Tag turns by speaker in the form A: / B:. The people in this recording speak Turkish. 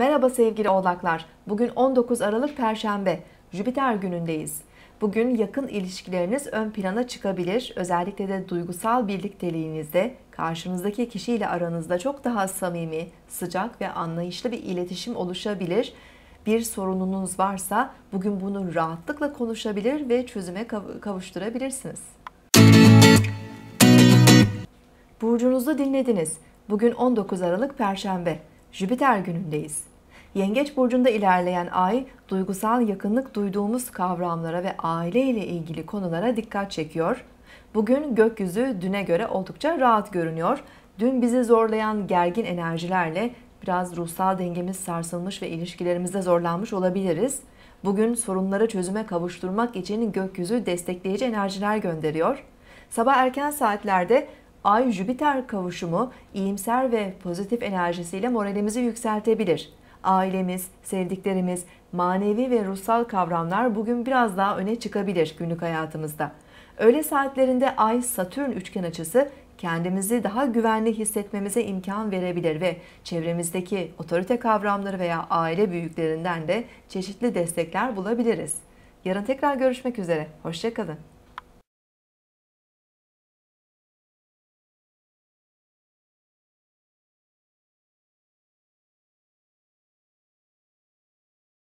A: Merhaba sevgili oğlaklar. Bugün 19 Aralık Perşembe. Jüpiter günündeyiz. Bugün yakın ilişkileriniz ön plana çıkabilir. Özellikle de duygusal birlikteliğinizde karşınızdaki kişiyle aranızda çok daha samimi, sıcak ve anlayışlı bir iletişim oluşabilir. Bir sorununuz varsa bugün bunu rahatlıkla konuşabilir ve çözüme kavuşturabilirsiniz. Burcunuzu dinlediniz. Bugün 19 Aralık Perşembe. Jüpiter günündeyiz. Yengeç burcunda ilerleyen ay duygusal yakınlık duyduğumuz kavramlara ve aile ile ilgili konulara dikkat çekiyor. Bugün gökyüzü düne göre oldukça rahat görünüyor. Dün bizi zorlayan gergin enerjilerle biraz ruhsal dengemiz sarsılmış ve ilişkilerimizde zorlanmış olabiliriz. Bugün sorunları çözüme kavuşturmak için gökyüzü destekleyici enerjiler gönderiyor. Sabah erken saatlerde Ay-Jüpiter kavuşumu iyimser ve pozitif enerjisiyle moralimizi yükseltebilir ailemiz, sevdiklerimiz, manevi ve ruhsal kavramlar bugün biraz daha öne çıkabilir günlük hayatımızda. Öğle saatlerinde Ay Satürn üçgen açısı kendimizi daha güvenli hissetmemize imkan verebilir ve çevremizdeki otorite kavramları veya aile büyüklerinden de çeşitli destekler bulabiliriz. Yarın tekrar görüşmek üzere. Hoşçakalın.